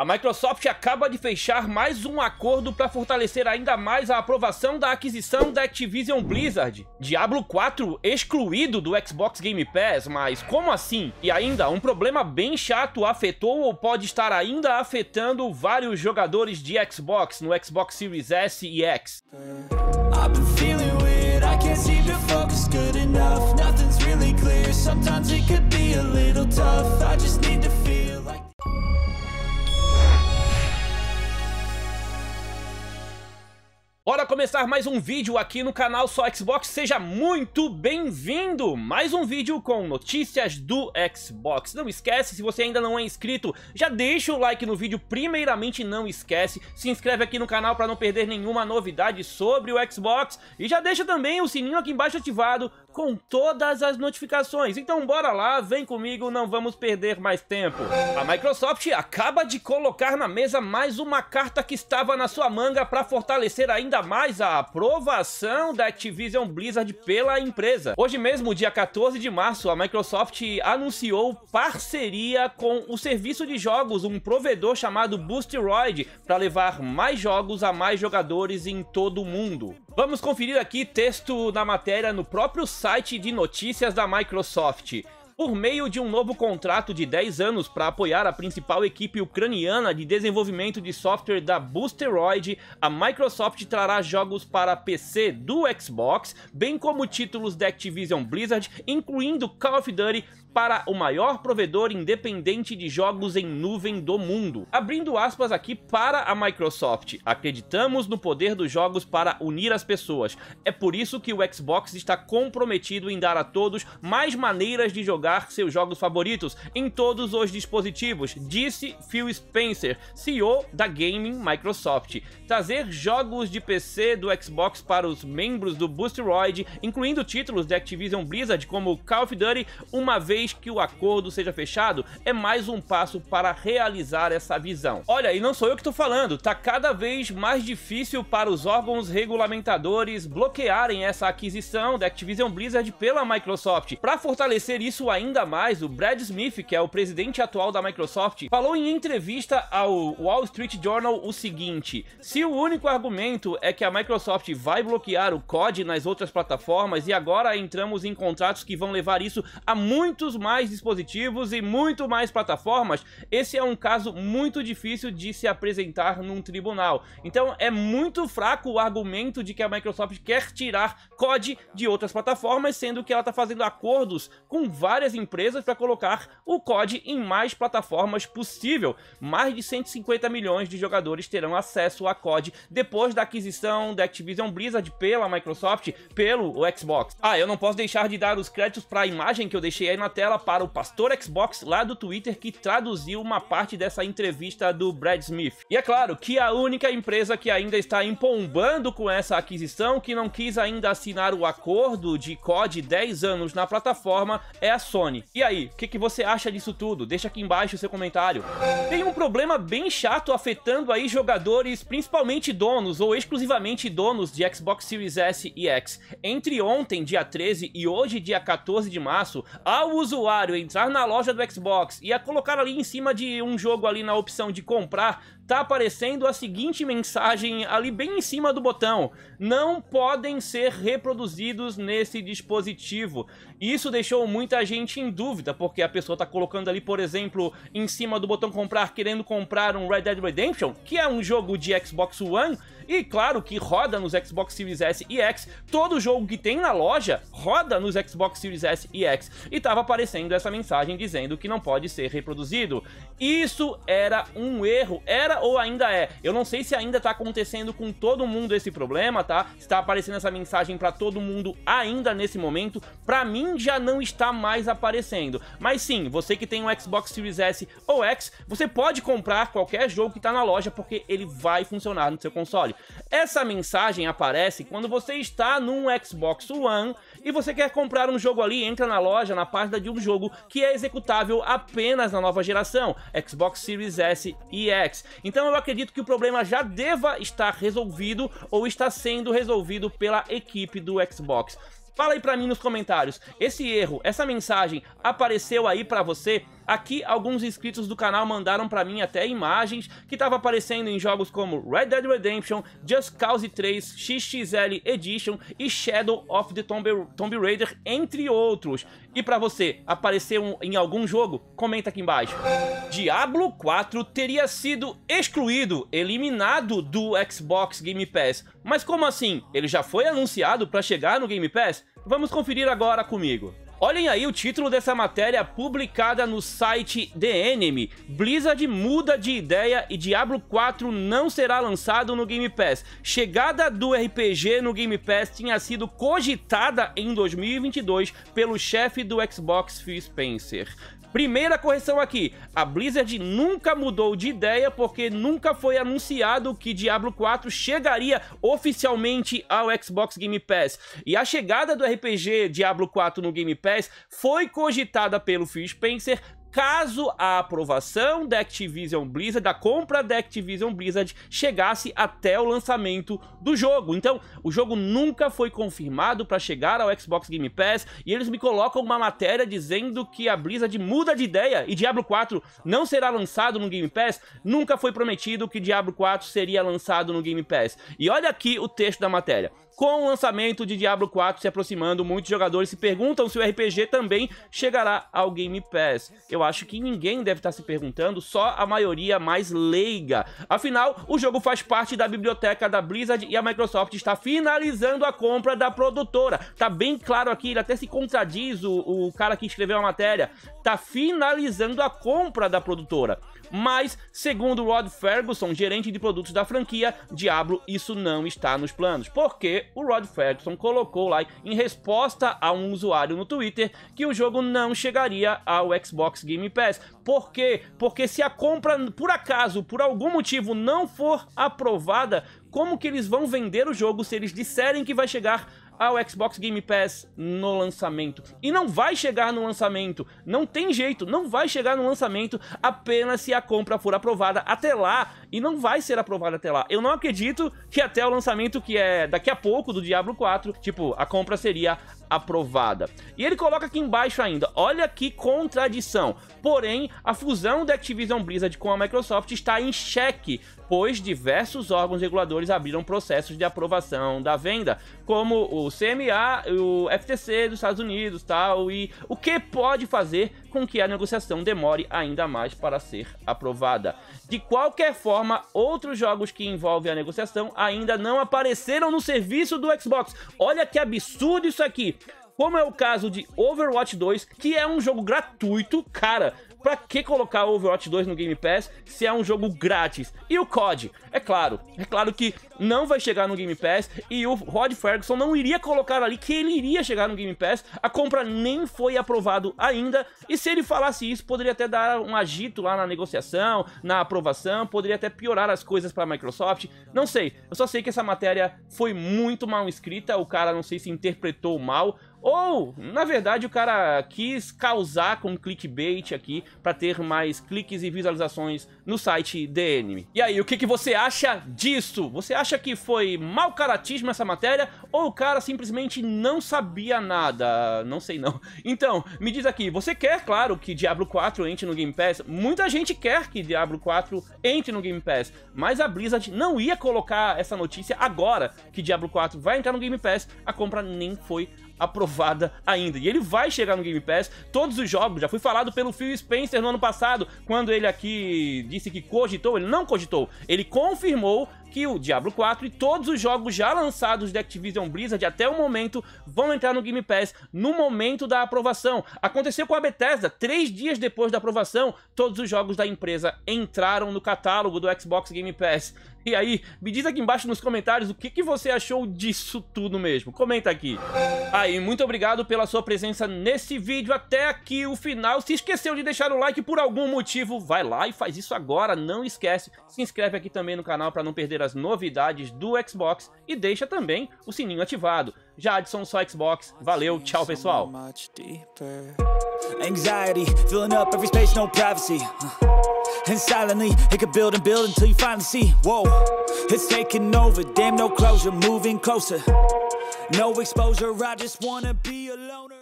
A Microsoft acaba de fechar mais um acordo para fortalecer ainda mais a aprovação da aquisição da Activision Blizzard. Diablo 4 excluído do Xbox Game Pass, mas como assim? E ainda, um problema bem chato afetou ou pode estar ainda afetando vários jogadores de Xbox no Xbox Series S e X. I've Bora começar mais um vídeo aqui no canal Só Xbox, seja muito bem-vindo! Mais um vídeo com notícias do Xbox. Não esquece, se você ainda não é inscrito, já deixa o like no vídeo, primeiramente não esquece, se inscreve aqui no canal para não perder nenhuma novidade sobre o Xbox e já deixa também o sininho aqui embaixo ativado com todas as notificações. Então bora lá, vem comigo, não vamos perder mais tempo. A Microsoft acaba de colocar na mesa mais uma carta que estava na sua manga para fortalecer ainda mais a aprovação da Activision Blizzard pela empresa. Hoje mesmo, dia 14 de março, a Microsoft anunciou parceria com o serviço de jogos, um provedor chamado Boosteroid, para levar mais jogos a mais jogadores em todo o mundo. Vamos conferir aqui texto na matéria no próprio site de notícias da Microsoft. Por meio de um novo contrato de 10 anos para apoiar a principal equipe ucraniana de desenvolvimento de software da Boosteroid, a Microsoft trará jogos para PC do Xbox, bem como títulos da Activision Blizzard, incluindo Call of Duty, para o maior provedor independente de jogos em nuvem do mundo. Abrindo aspas aqui para a Microsoft. Acreditamos no poder dos jogos para unir as pessoas. É por isso que o Xbox está comprometido em dar a todos mais maneiras de jogar seus jogos favoritos em todos os dispositivos, disse Phil Spencer, CEO da Gaming Microsoft. Trazer jogos de PC do Xbox para os membros do Boosteroid, incluindo títulos da Activision Blizzard como Call of Duty, uma vez vez que o acordo seja fechado, é mais um passo para realizar essa visão. Olha, e não sou eu que estou falando, tá cada vez mais difícil para os órgãos regulamentadores bloquearem essa aquisição da Activision Blizzard pela Microsoft. Para fortalecer isso ainda mais, o Brad Smith, que é o presidente atual da Microsoft, falou em entrevista ao Wall Street Journal o seguinte: se o único argumento é que a Microsoft vai bloquear o COD nas outras plataformas e agora entramos em contratos que vão levar isso a muitos muitos mais dispositivos e muito mais plataformas, esse é um caso muito difícil de se apresentar num tribunal. Então é muito fraco o argumento de que a Microsoft quer tirar COD de outras plataformas, sendo que ela está fazendo acordos com várias empresas para colocar o COD em mais plataformas possível. Mais de 150 milhões de jogadores terão acesso a COD depois da aquisição da Activision Blizzard pela Microsoft pelo Xbox. Ah, eu não posso deixar de dar os créditos para a imagem que eu deixei aí na tela tela para o pastor Xbox lá do Twitter que traduziu uma parte dessa entrevista do Brad Smith. E é claro que a única empresa que ainda está empombando com essa aquisição, que não quis ainda assinar o acordo de COD 10 anos na plataforma, é a Sony. E aí, o que, que você acha disso tudo? Deixa aqui embaixo o seu comentário. Tem um problema bem chato afetando aí jogadores, principalmente donos ou exclusivamente donos de Xbox Series S e X. Entre ontem, dia 13, e hoje, dia 14 de março, há os usuário entrar na loja do Xbox e a colocar ali em cima de um jogo ali na opção de comprar tá aparecendo a seguinte mensagem ali bem em cima do botão: não podem ser reproduzidos nesse dispositivo. Isso deixou muita gente em dúvida, porque a pessoa tá colocando ali, por exemplo, em cima do botão comprar, querendo comprar um Red Dead Redemption, que é um jogo de Xbox One, e claro que roda nos Xbox Series S e X, todo jogo que tem na loja roda nos Xbox Series S e X, e tava aparecendo essa mensagem dizendo que não pode ser reproduzido. Isso era um erro, era ou ainda é. Eu não sei se ainda tá acontecendo com todo mundo esse problema, tá? Se tá aparecendo essa mensagem para todo mundo ainda nesse momento, Para mim já não está mais aparecendo. Mas sim, você que tem um Xbox Series S ou X, você pode comprar qualquer jogo que tá na loja, porque ele vai funcionar no seu console. Essa mensagem aparece quando você está num Xbox One e você quer comprar um jogo ali, entra na loja, na página de um jogo que é executável apenas na nova geração, Xbox Series S e X. Então eu acredito que o problema já deva estar resolvido ou está sendo resolvido pela equipe do Xbox. Fala aí pra mim nos comentários, esse erro, essa mensagem apareceu aí para você? Aqui, alguns inscritos do canal mandaram pra mim até imagens que tava aparecendo em jogos como Red Dead Redemption, Just Cause 3, XXL Edition e Shadow of the Tomb, Tomb Raider, entre outros. E pra você, apareceu em algum jogo? Comenta aqui embaixo. Diablo 4 teria sido excluído, eliminado do Xbox Game Pass. Mas como assim? Ele já foi anunciado para chegar no Game Pass? Vamos conferir agora comigo. Olhem aí o título dessa matéria publicada no site The Enemy. Blizzard muda de ideia e Diablo 4 não será lançado no Game Pass. Chegada do RPG no Game Pass tinha sido cogitada em 2022 pelo chefe do Xbox Phil Spencer. Primeira correção aqui, a Blizzard nunca mudou de ideia porque nunca foi anunciado que Diablo 4 chegaria oficialmente ao Xbox Game Pass. E a chegada do RPG Diablo 4 no Game Pass foi cogitada pelo Phil Spencer caso a aprovação da Activision Blizzard, da compra da Activision Blizzard, chegasse até o lançamento do jogo. Então, o jogo nunca foi confirmado para chegar ao Xbox Game Pass e eles me colocam uma matéria dizendo que a Blizzard muda de ideia e Diablo 4 não será lançado no Game Pass. Nunca foi prometido que Diablo 4 seria lançado no Game Pass. E olha aqui o texto da matéria. Com o lançamento de Diablo 4 se aproximando, muitos jogadores se perguntam se o RPG também chegará ao Game Pass. Eu acho que ninguém deve estar tá se perguntando, só a maioria mais leiga. Afinal, o jogo faz parte da biblioteca da Blizzard e a Microsoft está finalizando a compra da produtora. Tá bem claro aqui, ele até se contradiz o, o cara que escreveu a matéria. Tá finalizando a compra da produtora mas, segundo Rod Ferguson, gerente de produtos da franquia, Diablo, isso não está nos planos, porque o Rod Ferguson colocou lá em resposta a um usuário no Twitter que o jogo não chegaria ao Xbox Game Pass. Por quê? Porque se a compra, por acaso, por algum motivo, não for aprovada, como que eles vão vender o jogo se eles disserem que vai chegar ao Xbox Game Pass no lançamento. E não vai chegar no lançamento, não tem jeito, não vai chegar no lançamento apenas se a compra for aprovada até lá e não vai ser aprovada até lá. Eu não acredito que até o lançamento que é daqui a pouco do Diablo 4, tipo, a compra seria aprovada. E ele coloca aqui embaixo ainda, olha que contradição. Porém, a fusão da Activision Blizzard com a Microsoft está em xeque, pois diversos órgãos reguladores abriram processos de aprovação da venda, como o CMA, o FTC dos Estados Unidos, tal, e o que pode fazer com que a negociação demore ainda mais para ser aprovada. De qualquer forma, outros jogos que envolvem a negociação ainda não apareceram no serviço do Xbox. Olha que absurdo isso aqui como é o caso de Overwatch 2, que é um jogo gratuito, cara. Pra que colocar Overwatch 2 no Game Pass se é um jogo grátis? E o COD? É claro, é claro que não vai chegar no Game Pass e o Rod Ferguson não iria colocar ali que ele iria chegar no Game Pass. A compra nem foi aprovado ainda e se ele falasse isso poderia até dar um agito lá na negociação, na aprovação, poderia até piorar as coisas para a Microsoft. Não sei, eu só sei que essa matéria foi muito mal escrita, o cara não sei se interpretou mal, ou, na verdade, o cara quis causar com clickbait aqui para ter mais cliques e visualizações no site DN. E aí, o que, que você acha disso? Você acha que foi mal caratismo essa matéria ou o cara simplesmente não sabia nada? Não sei não. Então, me diz aqui, você quer, claro, que Diablo 4 entre no Game Pass? Muita gente quer que Diablo 4 entre no Game Pass, mas a Blizzard não ia colocar essa notícia agora que Diablo 4 vai entrar no Game Pass. A compra nem foi aprovada ainda. E ele vai chegar no Game Pass, todos os jogos, já foi falado pelo Phil Spencer no ano passado, quando ele aqui disse que cogitou, ele não cogitou, ele confirmou que o Diablo 4 e todos os jogos já lançados da Activision Blizzard até o momento vão entrar no Game Pass no momento da aprovação. Aconteceu com a Bethesda, três dias depois da aprovação, todos os jogos da empresa entraram no catálogo do Xbox Game Pass. E aí, me diz aqui embaixo nos comentários o que, que você achou disso tudo mesmo. Comenta aqui. Aí, ah, muito obrigado pela sua presença nesse vídeo até aqui o final. Se esqueceu de deixar o like por algum motivo, vai lá e faz isso agora. Não esquece, se inscreve aqui também no canal para não perder as novidades do Xbox e deixa também o sininho ativado. Já Jadson, só Xbox. Valeu, tchau pessoal. Anxiety, filling up every space, no privacy. Uh. And silently, it could build and build until you finally see. Whoa, it's taking over, damn, no closure, moving closer. No exposure, I just wanna be a loner.